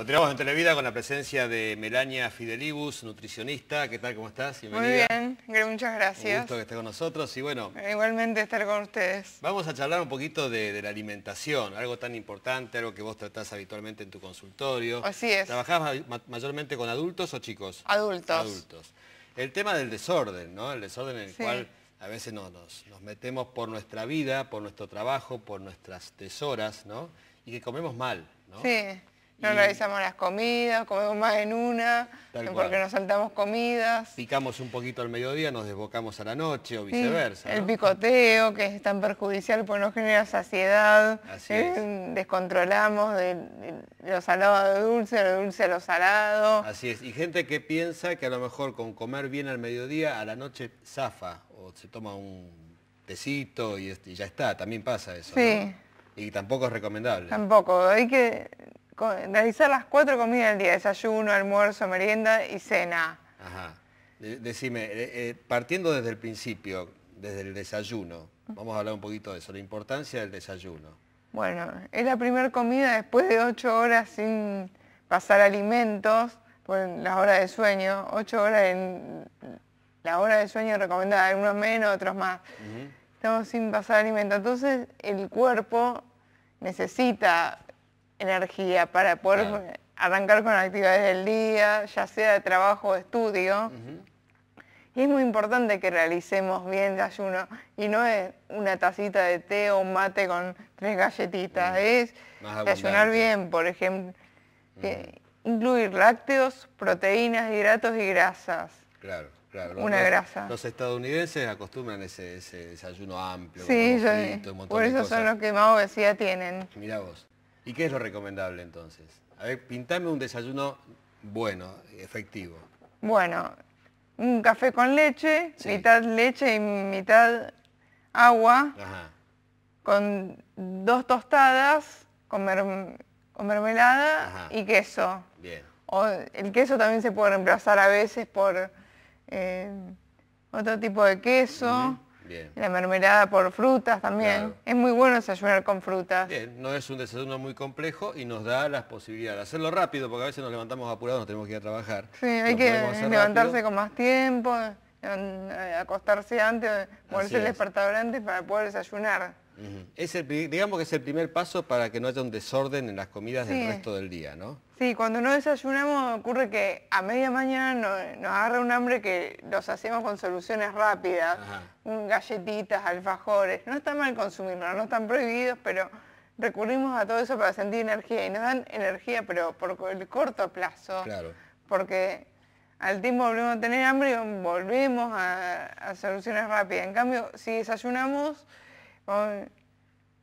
Continuamos en Televida con la presencia de Melania Fidelibus, nutricionista. ¿Qué tal? ¿Cómo estás? Muy bien, muchas gracias. Un gusto que esté con nosotros y bueno... Igualmente estar con ustedes. Vamos a charlar un poquito de, la alimentación, algo tan importante, algo que vos tratás habitualmente en tu consultorio. Así es. ¿Trabajás mayormente con adultos o chicos? Adultos. Adultos. El tema del desorden, ¿no? El desorden en el cual a veces nos, nos metemos por nuestra vida, por nuestro trabajo, por nuestras tesoras, ¿no? Y que comemos mal, ¿no? Sí. No realizamos las comidas, comemos más en una, porque nos saltamos comidas. Picamos un poquito al mediodía, nos desbocamos a la noche o viceversa. el picoteo, que es tan perjudicial porque nos genera saciedad, eh, es. descontrolamos de, lo salado a lo dulce, lo dulce a lo salado. Así es, y gente que piensa que a lo mejor con comer bien al mediodía, a la noche zafa o se toma un tecito y, ya está, también pasa eso. Sí. Y tampoco es recomendable. Tampoco, hay que realizar las cuatro comidas del día, desayuno, almuerzo, merienda y cena. Ajá. Decime, eh, eh, partiendo desde el principio, desde el desayuno, vamos a hablar un poquito de eso, la importancia del desayuno. Bueno, es la primera comida después de ocho horas sin pasar alimentos, por las horas de sueño, ocho horas en la hora de sueño recomendada, algunos menos, otros más. Estamos sin pasar alimentos, entonces el cuerpo necesita energía para poder arrancar con actividades del día, ya sea de trabajo o estudio. Y es muy importante que realicemos bien el ayuno. Y no es una tacita de té o un mate con tres galletitas. Mm. Es desayunar bien, por ejemplo. Mm. Eh, incluir lácteos, proteínas, hidratos y grasas. Claro, claro. Una grasa. Los estadounidenses acostumbran ese, desayuno amplio. Sí, yo, por eso son los que más obesidad tienen. Mira vos. ¿Y qué es lo recomendable entonces? A ver, pintame un desayuno bueno, efectivo. Bueno, un café con leche, mitad leche y mitad agua, con dos tostadas, con, mermelada y queso. Bien. O el queso también se puede reemplazar a veces por eh, otro tipo de queso. La mermelada por frutas también. Es muy bueno desayunar con frutas. Bien, no es un desayuno muy complejo y nos da las posibilidades. de Hacerlo rápido, porque a veces nos levantamos apurados, nos tenemos que ir a trabajar. Sí, hay que levantarse con más tiempo, eh, eh, acostarse antes, ponerse el despertador antes para poder desayunar es el, digamos que es el primer paso para que no haya un desorden en las comidas del resto del día, ¿no? Sí, cuando no desayunamos ocurre que a media mañana nos, agarra un hambre que los hacemos con soluciones rápidas, galletitas, alfajores. No está mal consumirlos, no están prohibidos, pero recurrimos a todo eso para sentir energía y nos dan energía, pero por el corto plazo. Claro. Porque al tiempo volvemos a tener hambre y volvemos a soluciones rápidas. En cambio, si desayunamos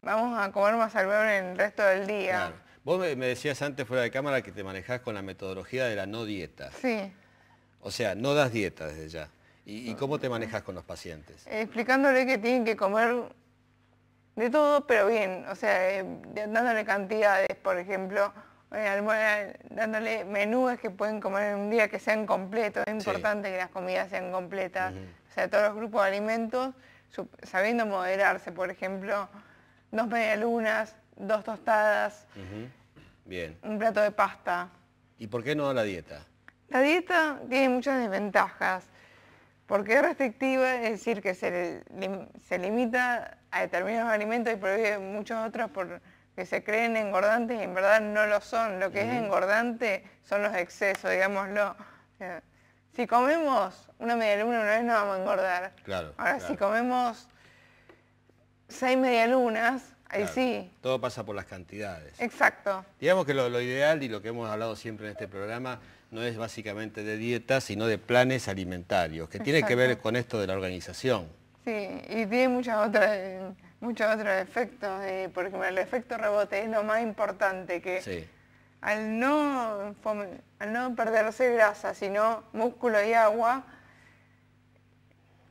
vamos a comer más saludable en el resto del día. Claro. Vos me decías antes fuera de cámara que te manejás con la metodología de la no dieta. Sí. O sea, no das dieta desde ya. ¿Y, cómo te ah. manejas con los pacientes? Explicándole que tienen que comer de todo, pero bien. O sea, eh, dándole cantidades, por ejemplo, eh, dándole menúes que pueden comer en un día que sean completos. Es importante que las comidas sean completas. O sea, todos los grupos de alimentos sabiendo moderarse, por ejemplo, dos medialunas, dos tostadas, Bien. un plato de pasta. ¿Y por qué no la dieta? La dieta tiene muchas desventajas, porque es restrictiva, es decir, que se, se limita a determinados alimentos y prohíbe muchos otros porque se creen engordantes y en verdad no lo son. Lo que es engordante son los excesos, digámoslo si comemos una medialuna una vez no vamos a engordar. Claro. Ahora, si comemos seis medialunas, ahí sí. Todo pasa por las cantidades. Exacto. Digamos que lo, ideal y lo que hemos hablado siempre en este programa no es básicamente de dieta, sino de planes alimentarios, que tiene que ver con esto de la organización. Sí, y tiene muchas otras, muchos otros efectos. porque eh, por el efecto rebote es lo más importante que... Sí al no, al no perderse grasa, sino músculo y agua,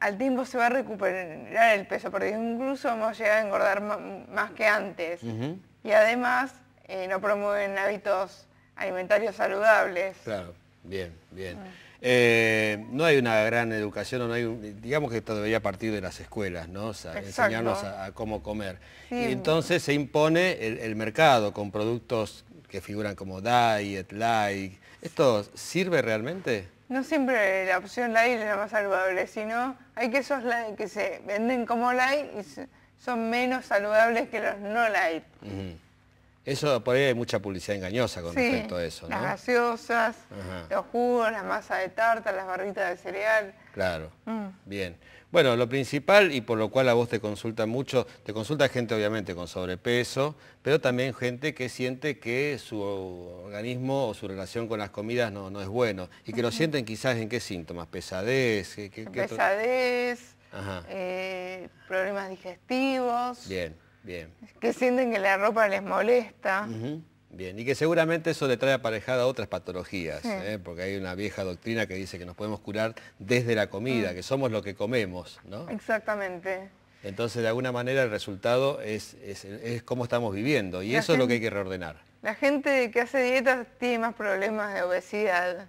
al tiempo se va a recuperar el peso, porque incluso hemos llegado a engordar más que antes. Y además eh, no promueven hábitos alimentarios saludables. Claro, bien, bien. Ah. Eh, no hay una gran educación, no hay digamos que esto debería partir de las escuelas, ¿no? enseñarnos a, cómo comer. Y entonces se impone el mercado con productos que figuran como diet, light, ¿esto sirve realmente? No siempre la opción light es la más saludable, sino hay quesos light que se venden como light y son menos saludables que los no light. Eso, por ahí hay mucha publicidad engañosa con respecto a eso, ¿no? las gaseosas, los jugos, la masa de tarta, las barritas de cereal. Claro, mm. bien. Bueno, lo principal y por lo cual a vos te consulta mucho, te consulta gente obviamente con sobrepeso, pero también gente que siente que su organismo o su relación con las comidas no, es bueno y que lo sienten quizás en qué síntomas, pesadez. pesadez, eh, problemas digestivos. Bien. Bien. Que sienten que la ropa les molesta. Bien, y que seguramente eso le trae aparejada otras patologías, ¿eh? porque hay una vieja doctrina que dice que nos podemos curar desde la comida, ah. que somos lo que comemos, ¿no? Exactamente. Entonces, de alguna manera, el resultado es, es, cómo estamos viviendo, y eso es lo que hay que reordenar. La gente que hace dietas tiene más problemas de obesidad.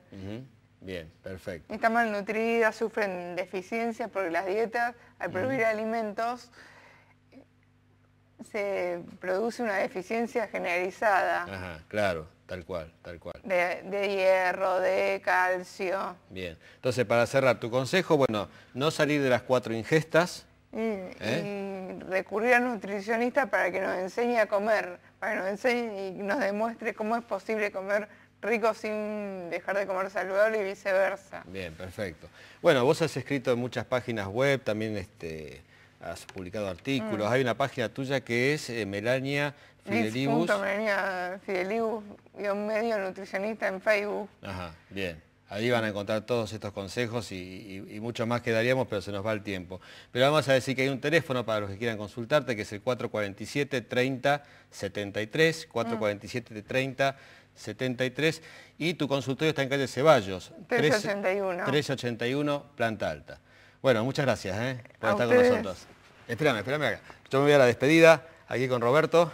Bien, perfecto. está malnutrida sufren deficiencias porque las dietas, al prohibir alimentos, se produce una deficiencia generalizada. Ajá, claro, tal cual, tal cual. De, hierro, de calcio. Bien, entonces para cerrar, tu consejo, bueno, no salir de las cuatro ingestas. Y, ¿eh? y recurrir al nutricionista para que nos enseñe a comer, para que nos enseñe y nos demuestre cómo es posible comer rico sin dejar de comer saludable y viceversa. Bien, perfecto. Bueno, vos has escrito en muchas páginas web, también este, has publicado artículos, mm. hay una página tuya que es eh, Melania Fidelibus. Melania Fidelibus, medio nutricionista en Facebook. Ajá, bien. Ahí van a encontrar todos estos consejos y, mucho más que daríamos, pero se nos va el tiempo. Pero vamos a decir que hay un teléfono para los que quieran consultarte, que es el 447-30-73, 447-30-73, mm. y tu consultorio está en calle Ceballos. 381. 381, planta alta. Bueno, muchas gracias ¿eh? por estar con nosotros. Espérame, espérame acá. Yo me voy a la despedida, aquí con Roberto.